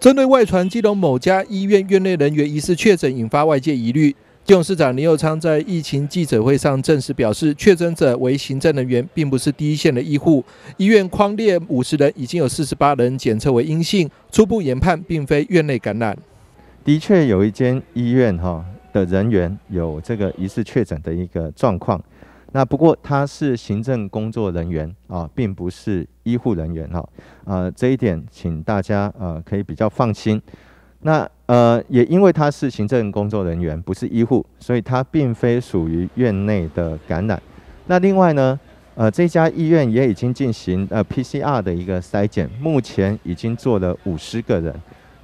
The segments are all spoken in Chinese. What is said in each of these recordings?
针对外传基隆某家医院院内人员疑似确诊，引发外界疑虑。基隆市长林佑昌在疫情记者会上证实，表示确诊者为行政人员，并不是第一线的医护。医院框列五十人，已经有四十八人检测为阴性，初步研判并非院内感染。的确，有一间医院哈的人员有这个疑似确诊的一个状况。那不过他是行政工作人员啊，并不是医护人员哈，呃，这一点请大家呃可以比较放心。那呃也因为他是行政工作人员，不是医护，所以他并非属于院内的感染。那另外呢，呃这家医院也已经进行呃 PCR 的一个筛检，目前已经做了五十个人，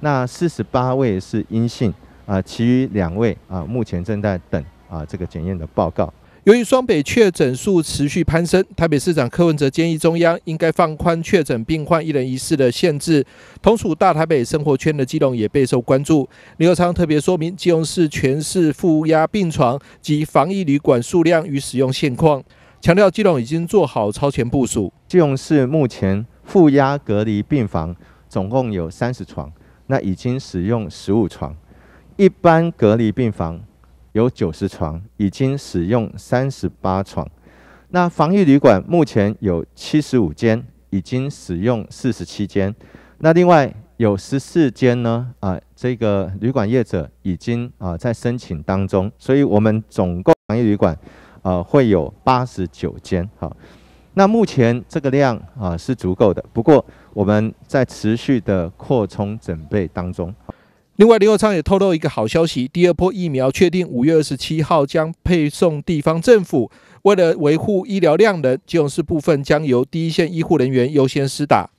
那四十八位是阴性啊，其余两位啊目前正在等啊这个检验的报告。由于双北确诊数持续攀升，台北市长柯文哲建议中央应该放宽确诊病患一人一室的限制。同属大台北生活圈的基隆也备受关注。李友昌特别说明基隆市全市负压病床及防疫旅馆数量与使用现况，强调基隆已经做好超前部署。基隆市目前负压隔离病房总共有三十床，那已经使用十五床，一般隔离病房。有九十床，已经使用三十八床。那防疫旅馆目前有七十五间，已经使用四十七间。那另外有十四间呢？啊，这个旅馆业者已经啊在申请当中。所以，我们总共防疫旅馆啊会有八十九间。好，那目前这个量啊是足够的。不过，我们在持续的扩充准备当中。另外，林有昌也透露一个好消息：第二波疫苗确定五月二十七号将配送地方政府。为了维护医疗量能，接种是部分将由第一线医护人员优先施打。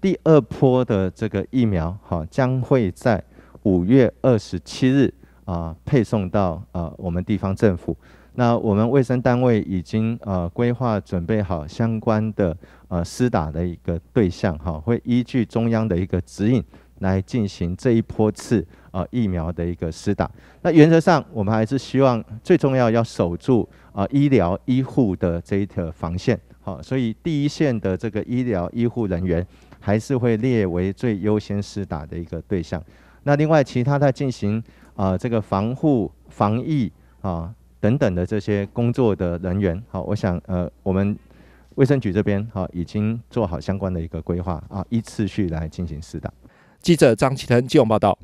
第二波的这个疫苗，哈，将会在五月二十七日啊配送到啊我们地方政府。那我们卫生单位已经呃规划准备好相关的呃施打的一个对象，哈，会依据中央的一个指引。来进行这一波次啊疫苗的一个施打。那原则上，我们还是希望最重要要守住啊医疗医护的这一条防线。好，所以第一线的这个医疗医护人员还是会列为最优先施打的一个对象。那另外，其他在进行啊这个防护、防疫啊等等的这些工作的人员，好，我想呃我们卫生局这边好已经做好相关的一个规划啊，依次序来进行施打。记者张启腾、据勇报道。